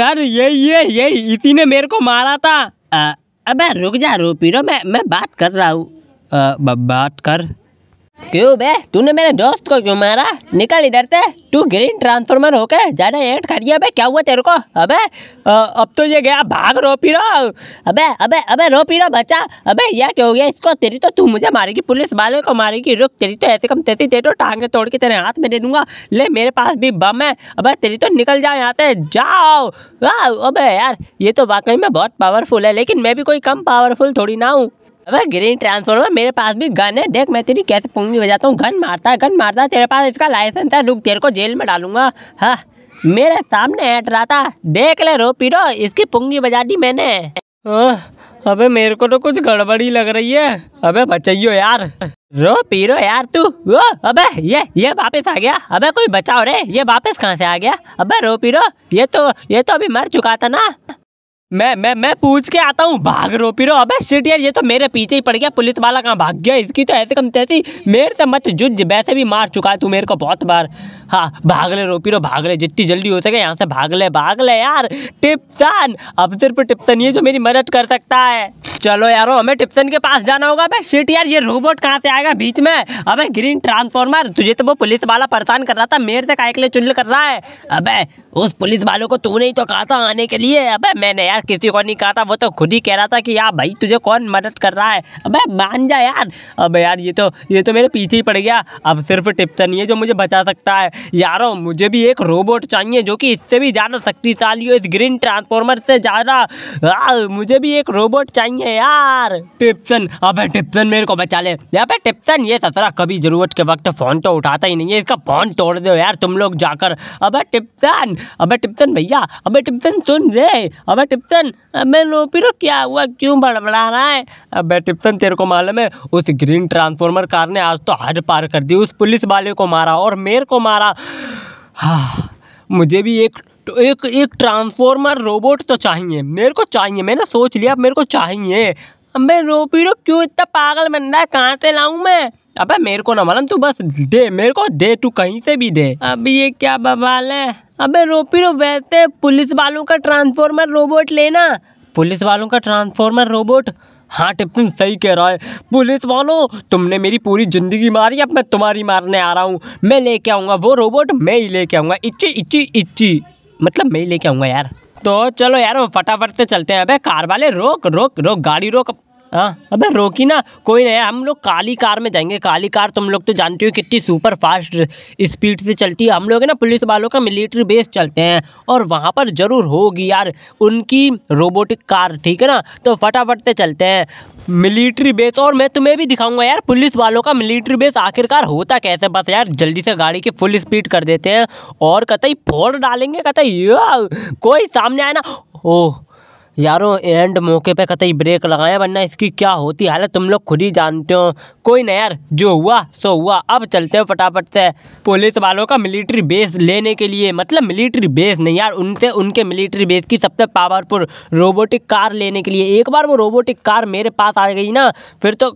sir ये ये ये इसी ने मेरे को मारा था अबे रुक जा रो पीरो मैं मैं बात कर रहा हूँ बात कर क्यों बे तूने मेरे दोस्त को क्यों मारा निकल इधर से तू ग्रीन ट्रांसफॉर्मर होकर ज्यादा एट दिया बे क्या हुआ तेरे को अबे अब तो ये गया भाग रो पी रहा अबे अबे अबे रो पी रहा बच्चा अबे यह क्यों हो गया इसको तेरी तो तू मुझे मारेगी पुलिस वाले को मारेगी रुक तेरी तो ऐसे कम तेती दे तो टांगे तोड़ के तेरे हाथ में दे दूंगा ले मेरे पास भी बम है अब तेरी तो निकल जाओ यहाँ से जाओ अब यार ये तो वाकई में बहुत पावरफुल है लेकिन मैं भी कोई कम पावरफुल थोड़ी ना हूँ अबे ग्रीन ट्रांसफॉर्मर मेरे पास भी गन है देख मैं तेरी कैसे पुंगी बजाता हूँ गन मारता है गन मारता है तेरे पास इसका लाइसेंस है रुक तेरे को जेल में डालूंगा हाँ मेरे सामने हट रहा था देख ले रो पीरो इसकी पुंगी बजा दी मैंने अबे मेरे को तो कुछ गड़बड़ी लग रही है अबे बचाइयो यार रो पीरो यार तू वो अबे ये ये वापस आ गया अबे कोई बचाओ रे ये वापस कहाँ से आ गया अबे रो पीरो ये तो ये तो अभी मर चुका था ना मैं मैं मैं पूछ के आता हूँ भाग रो पीरो अब सीट यार ये तो मेरे पीछे ही पड़ गया पुलिस वाला कहाँ भाग गया इसकी तो ऐसे कम तैसी मेरे से मत जुझ वैसे भी मार चुका है तू मेरे को बहुत बार हाँ भाग ले रो पीरो भाग ले जितनी जल्दी हो सके यहाँ से भाग ले भाग ले यार टिप्सन अब सिर्फ टिप्सन ये जो मेरी मदद कर सकता है चलो यारो हमें टिप्सन के पास जाना होगा अबे शिट यार ये रोबोट कहाँ से आएगा बीच में अबे ग्रीन ट्रांसफॉर्मर तुझे तो वो पुलिस वाला परेशान कर रहा था मेरे से काय के लिए चुल्ल कर रहा है अबे उस पुलिस वालों को तूने ही तो कहा था आने के लिए अबे मैंने यार किसी को नहीं कहा था वो तो खुद ही कह रहा था कि यार भाई तुझे कौन मदद कर रहा है अब मान जा यार अब यार ये तो ये तो मेरे पीछे ही पड़ गया अब सिर्फ टिप्सन ही है जो मुझे बचा सकता है यारो मुझे भी एक रोबोट चाहिए जो कि इससे भी ज़्यादा शक्तिशाली हो इस ग्रीन ट्रांसफॉर्मर से ज़्यादा मुझे भी एक रोबोट चाहिए है यार टिप्सन अबे टिप्सन मेरे को बचा ले अबे टिप्सन ये ससरा कभी जरूरत के वक्त फोन तो उठाता ही नहीं है इसका फोन तोड़ दो यार तुम लोग जाकर अबे टिप्सन अबे टिप्सन भैया अबे टिप्सन सुन रहे अबे टिप्सन मैं नोपी लो क्या हुआ क्यों बड़बड़ा रहा है अबे टिप्सन तेरे को मालूम है उस ग्रीन ट्रांसफॉर्मर कार ने आज तो हद पार कर दी उस पुलिस वाले को मारा और मेरे को मारा हाँ मुझे भी एक तो एक एक ट्रांसफॉर्मर रोबोट तो चाहिए मेरे को चाहिए मैंने सोच लिया अब मेरे को चाहिए अब मैं रो क्यों इतना पागल बंदा है कहाँ से लाऊं मैं अबे मेरे को ना मालूम तू बस दे मेरे को दे तू कहीं से भी दे अब ये क्या बवाल है अबे रोपी रो वैसे पुलिस वालों का ट्रांसफॉर्मर रोबोट लेना पुलिस वालों का ट्रांसफॉर्मर रोबोट हाँ टिप्पण सही कह रहा है पुलिस वालों तुमने मेरी पूरी ज़िंदगी मारी अब मैं तुम्हारी मारने आ रहा हूँ मैं लेके आऊँगा वो रोबोट मैं ही लेके आऊँगा इच्ची इच्ची इच्ची मतलब मैं ही लेके आऊँगा यार तो चलो यार फटाफट से चलते हैं अबे कार वाले रोक रोक रोक गाड़ी रोक हाँ अबे रोकी ना कोई नहीं हम लोग काली कार में जाएंगे काली कार तुम लोग तो जानते हो कितनी सुपर फास्ट स्पीड से चलती है हम लोग है ना पुलिस वालों का मिलिट्री बेस चलते हैं और वहाँ पर ज़रूर होगी यार उनकी रोबोटिक कार ठीक है ना तो फटाफट से चलते हैं मिलिट्री बेस और मैं तुम्हें भी दिखाऊंगा यार पुलिस वालों का मिलिट्री बेस आखिरकार होता कैसे बस यार जल्दी से गाड़ी की फुल स्पीड कर देते हैं और कतई फोड़ डालेंगे कतई कोई सामने आए ना ओह यारों एंड मौके पे कतई ब्रेक लगाएं वरना इसकी क्या होती हालत तुम लोग खुद ही जानते हो कोई ना यार जो हुआ सो हुआ अब चलते हो फटाफट से पुलिस वालों का मिलिट्री बेस लेने के लिए मतलब मिलिट्री बेस नहीं यार उनसे उनके मिलिट्री बेस की सबसे पावरफुल रोबोटिक कार लेने के लिए एक बार वो रोबोटिक कार मेरे पास आ गई ना फिर तो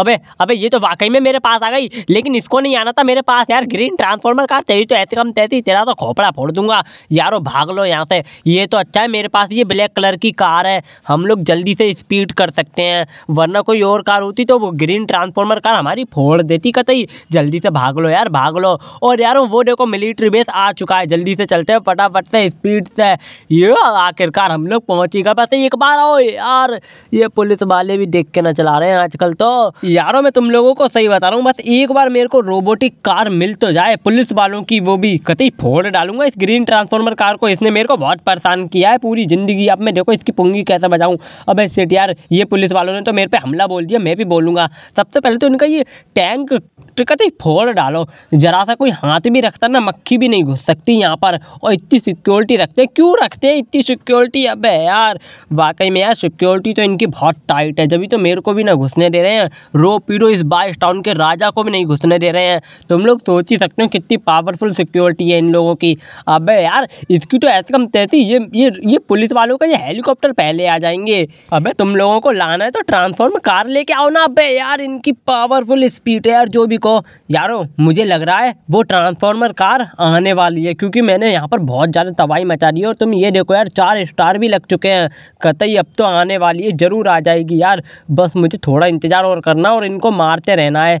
अबे अबे ये तो वाकई में मेरे पास आ गई लेकिन इसको नहीं आना था मेरे पास यार ग्रीन ट्रांसफॉर्मर कार तेरी तो ऐसे कम तेरी तेरा तो खोपड़ा फोड़ दूंगा यारो भाग लो यहाँ से ये तो अच्छा है मेरे पास ये ब्लैक कलर की कार है हम लोग जल्दी से स्पीड कर सकते हैं वरना कोई और कार होती तो वो ग्रीन ट्रांसफॉर्मर कार हमारी फोड़ देती कतई जल्दी से भाग लो यार भाग लो और यार वो देखो मिलिट्री बेस आ चुका है जल्दी से चलते हैं फटाफट से स्पीड से ये आखिरकार हम लोग पहुँचेगा बस एक बार आओ यार ये पुलिस वाले भी देख के ना चला रहे हैं आजकल तो यारो मैं तुम लोगों को सही बता रहा हूँ बस एक बार मेरे को रोबोटिक कार मिल तो जाए पुलिस वालों की वो भी कतई फोड़ डालूंगा इस ग्रीन ट्रांसफॉर्मर कार को इसने मेरे को बहुत परेशान किया है पूरी ज़िंदगी अब मैं देखो इसकी पुंगी कैसे बजाऊँ अब सेठ यार ये पुलिस वालों ने तो मेरे पे हमला बोल दिया मैं भी बोलूँगा सबसे पहले तो इनका ये टैंक तो कहते फोड़ डालो जरा सा कोई हाथ भी रखता ना मक्खी भी नहीं घुस सकती यहाँ पर और इतनी सिक्योरिटी रखते हैं क्यों रखते हैं इतनी सिक्योरिटी अब यार वाकई में यार सिक्योरिटी तो इनकी बहुत टाइट है जब तो मेरे को भी ना घुसने दे रहे हैं रो पीरो इस बाइस टाउन के राजा को भी नहीं घुसने दे रहे हैं तुम लोग सोच ही सकते हो कितनी पावरफुल सिक्योरिटी है इन लोगों की अब यार इसकी तो ऐसे कम तैसी ये ये ये पुलिस वालों का ये हेली हेलीकॉप्टर पहले आ जाएंगे अबे तुम लोगों को लाना है तो ट्रांसफॉर्म कार लेके आओ ना अबे यार इनकी पावरफुल स्पीड है यार जो भी कहो यारो मुझे लग रहा है वो ट्रांसफॉर्मर कार आने वाली है क्योंकि मैंने यहाँ पर बहुत ज़्यादा तबाही मचा दी है और तुम ये देखो यार चार स्टार भी लग चुके हैं कतई अब तो आने वाली है ज़रूर आ जाएगी यार बस मुझे थोड़ा इंतज़ार और करना और इनको मारते रहना है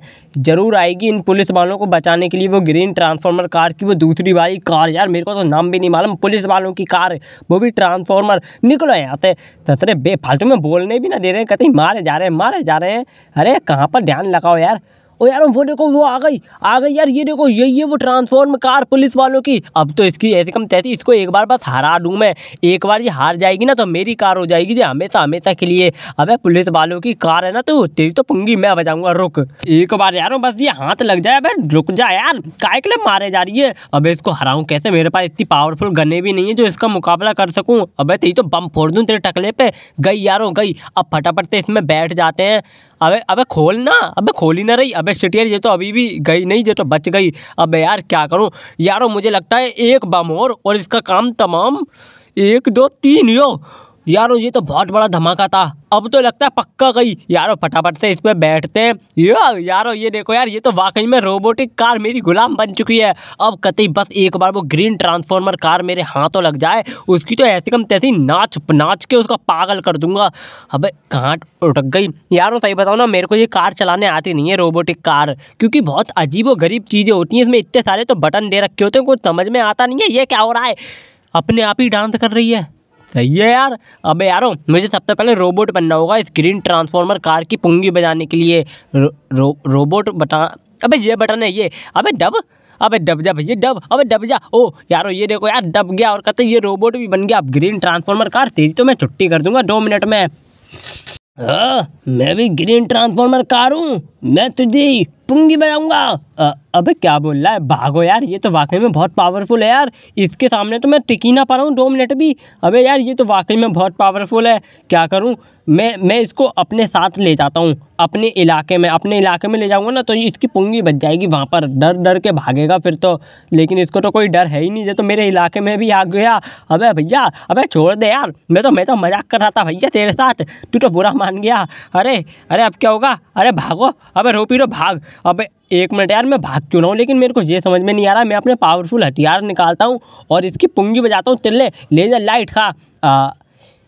ज़रूर आएगी इन पुलिस वालों को बचाने के लिए वो ग्रीन ट्रांसफॉर्मर कार की वो दूसरी वाली कार यार मेरे को तो नाम भी नहीं मालूम पुलिस वालों की कार वो भी ट्रांसफॉर्मर निकलो रहे हैं आते तेरे बेफालतू में बोलने भी ना दे रहे हैं कहते मारे जा रहे हैं मारे जा रहे हैं अरे कहाँ पर ध्यान लगाओ यार और यार वो देखो वो आ गई आ गई यार ये देखो यही है वो ट्रांसफॉर्म कार पुलिस वालों की अब तो इसकी ऐसे कम तैसी इसको एक बार बस हरा दूँ मैं एक बार ये हार जाएगी ना तो मेरी कार हो जाएगी जी हमेशा हमेशा के लिए अब पुलिस वालों की कार है ना तो तेरी तो पुंगी मैं बजाऊँगा रुक एक बार यार बस ये हाथ लग जाए अब रुक जाए यार काय के लिए मारे जा रही है अब इसको हराऊँ कैसे मेरे पास इतनी पावरफुल गने भी नहीं है जो इसका मुकाबला कर सकूँ अब तेरी तो बम फोड़ दूँ तेरे टकले पे गई यारों गई अब फटाफट से इसमें बैठ जाते हैं अबे अबे खोल ना अबे खोल ही ना रही अबे सिटियर ये तो अभी भी गई नहीं ये तो बच गई अबे यार क्या करूँ यारो मुझे लगता है एक बम और, और इसका काम तमाम एक दो तीन यो यारो ये तो बहुत बड़ा धमाका था अब तो लगता है पक्का गई यारो फटाफट से इस पर बैठते हैं यार यारो ये देखो यार ये तो वाकई में रोबोटिक कार मेरी गुलाम बन चुकी है अब कतई बस एक बार वो ग्रीन ट्रांसफॉर्मर कार मेरे हाथों लग जाए उसकी तो ऐसी कम तैसी नाच नाच के उसका पागल कर दूंगा अब कांट उठक गई यारो सही बताओ ना मेरे को ये कार चलाने आती नहीं है रोबोटिक कार क्योंकि बहुत अजीब व गरीब चीज़ें होती हैं इसमें इतने सारे तो बटन दे रखे होते हैं कुछ समझ में आता नहीं है ये क्या हो रहा है अपने आप ही डांस कर रही है सही है यार अबे यारो मुझे सबसे पहले रोबोट बनना होगा स्क्रीन ट्रांसफॉर्मर कार की पुंगी बजाने के लिए रो, रो, रोबोट बटा अबे ये बटन है ये अबे डब अबे डब जा भैया डब अबे डब जा ओ यारो ये देखो यार डब गया और कहते ये रोबोट भी बन गया अब ग्रीन ट्रांसफॉर्मर कार तेरी तो मैं छुट्टी कर दूंगा दो मिनट में आ, हाँ, मैं भी ग्रीन ट्रांसफॉर्मर कार हूँ मैं तुझे पुंगी बनाऊंगा अबे क्या बोल रहा है भागो यार ये तो वाकई में बहुत पावरफुल है यार इसके सामने तो मैं टिक ही ना पा रहा हूँ दो मिनट भी अबे यार ये तो वाकई में बहुत पावरफुल है क्या करूँ मैं मैं इसको अपने साथ ले जाता हूँ अपने इलाके में अपने इलाके में ले जाऊँगा ना तो इसकी पुंगी बच जाएगी वहाँ पर डर डर के भागेगा फिर तो लेकिन इसको तो कोई डर है ही नहीं ये तो मेरे इलाके में भी आ गया अबे भैया अबे छोड़ दे यार मैं तो मैं तो मजाक कर रहा था भैया तेरे साथ तू तो बुरा मान गया अरे अरे अब क्या होगा अरे भागो अबे रोपी रो भाग अब एक मिनट यार मैं भाग क्यों रहा हूँ लेकिन मेरे को ये समझ में नहीं आ रहा मैं अपने पावरफुल हथियार निकालता हूँ और इसकी पुंगी बजाता हूँ तिल्ले लेजर लाइट का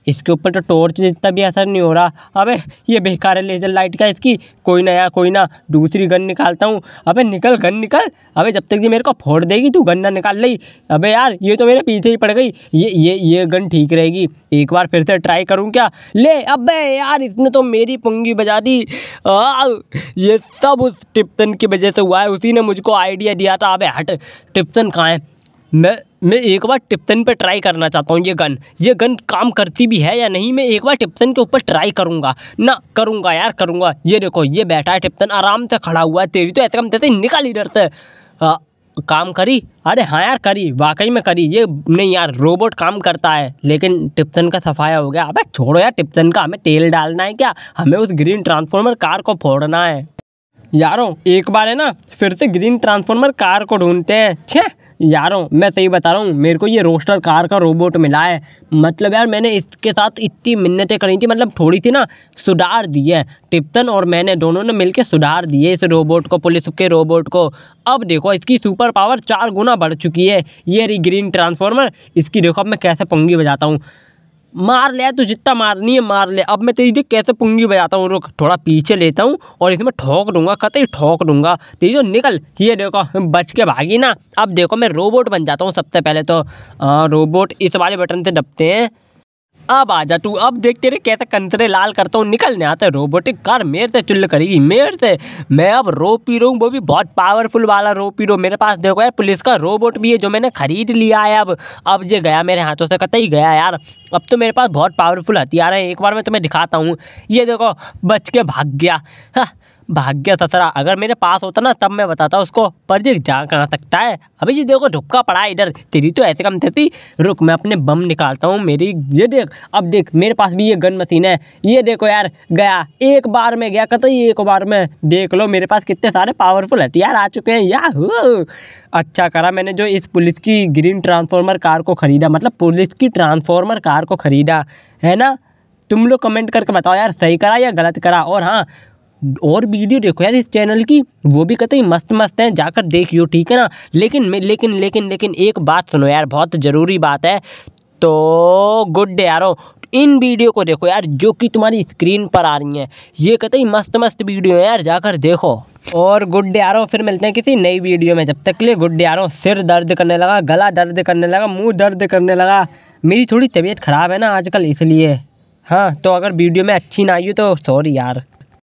इसके ऊपर तो टॉर्च जितना भी असर नहीं हो रहा अबे ये बेकार है लेज़र लाइट का इसकी कोई ना यार कोई ना दूसरी गन निकालता हूँ अबे निकल गन निकल अबे जब तक ये मेरे को फोड़ देगी तू गन ना निकाल ली अबे यार ये तो मेरे पीछे ही पड़ गई ये ये ये गन ठीक रहेगी एक बार फिर से ट्राई करूँ क्या ले अब यार इसने तो मेरी पुंगी बजा दी ये सब उस टिप्टन की वजह से हुआ है उसी ने मुझको आइडिया दिया था अब हट टिप्टन कहाँ है मैं मैं एक बार टिप्तन पे ट्राई करना चाहता हूँ ये गन ये गन काम करती भी है या नहीं मैं एक बार टिप्टन के ऊपर ट्राई करूँगा ना करूँगा यार करूँगा ये देखो ये बैठा है टिप्तन आराम से खड़ा हुआ है तेरी तो ऐसे कम देते निकाल ही से काम करी अरे हाँ यार करी वाकई में करी ये नहीं यार रोबोट काम करता है लेकिन टिप्सन का सफाया हो गया अबे छोड़ो यार टिप्सन का हमें तेल डालना है क्या हमें उस ग्रीन ट्रांसफॉर्मर कार को फोड़ना है यारों एक बार है ना फिर से ग्रीन ट्रांसफॉर्मर कार को ढूंढते हैं छः यारों मैं सही तो बता रहा हूँ मेरे को ये रोस्टर कार का रोबोट मिला है मतलब यार मैंने इसके साथ इतनी मिन्नतें करी थी मतलब थोड़ी सी ना सुधार दी है टिप्टन और मैंने दोनों ने मिलकर सुधार दिए इस रोबोट को पुलिस के रोबोट को अब देखो इसकी सुपर पावर चार गुना बढ़ चुकी है ये रही ग्रीन ट्रांसफॉर्मर इसकी देखो अब मैं कैसे पंगी बजाता हूँ मार ले तो जितना मारनी है मार ले अब मैं तेरी देख कैसे पुंगी बजाता हूँ रुक थोड़ा पीछे लेता हूँ और इसमें ठोक दूंगा कतई ठोक दूंगा तेरी तो निकल ये देखो बच के भागी ना अब देखो मैं रोबोट बन जाता हूँ सबसे पहले तो आ, हाँ, रोबोट इस वाले बटन से दबते हैं अब आ जा तू अब देखते रहे कैसे कंतरे लाल करता हूँ निकलने आता रोबोटिक कार मेरे से चुल्ल करेगी मेरे से मैं अब रो पी रहा हूँ वो भी बहुत पावरफुल वाला रो पी रो मेरे पास देखो यार पुलिस का रोबोट भी है जो मैंने खरीद लिया है अब अब ये गया मेरे हाथों से कतई गया यार अब तो मेरे पास बहुत पावरफुल हथियार है एक बार मैं तुम्हें दिखाता हूँ ये देखो बच के भाग गया हाँ भाग्य ससरा अगर मेरे पास होता ना तब मैं बताता उसको पर जी जा कहाँ सकता है अभी जी देखो ढुपका पड़ा है इधर तेरी तो ऐसे कम देती रुक मैं अपने बम निकालता हूँ मेरी ये देख अब देख मेरे पास भी ये गन मशीन है ये देखो यार गया एक बार में गया कतई एक बार में देख लो मेरे पास कितने सारे पावरफुल हथियार आ चुके हैं या अच्छा करा मैंने जो इस पुलिस की ग्रीन ट्रांसफॉर्मर कार को ख़रीदा मतलब पुलिस की ट्रांसफॉर्मर कार को ख़रीदा है ना तुम लोग कमेंट करके बताओ यार सही करा या गलत करा और हाँ और वीडियो देखो यार इस चैनल की वो भी कतई मस्त मस्त हैं जाकर देखियो ठीक है ना लेकिन लेकिन लेकिन लेकिन एक बात सुनो यार बहुत ज़रूरी बात है तो गुड डे यारो इन वीडियो को देखो यार जो कि तुम्हारी स्क्रीन पर आ रही हैं ये कतई मस्त मस्त वीडियो है यार जाकर देखो और गुड डे आरो फिर मिलते हैं किसी नई वीडियो में जब तक के लिए गुड डे आरो सिर दर्द करने लगा गला दर्द करने लगा मुंह दर्द करने लगा मेरी थोड़ी तबीयत ख़राब है ना आजकल इसलिए हाँ तो अगर वीडियो में अच्छी ना आई हो तो सॉरी यार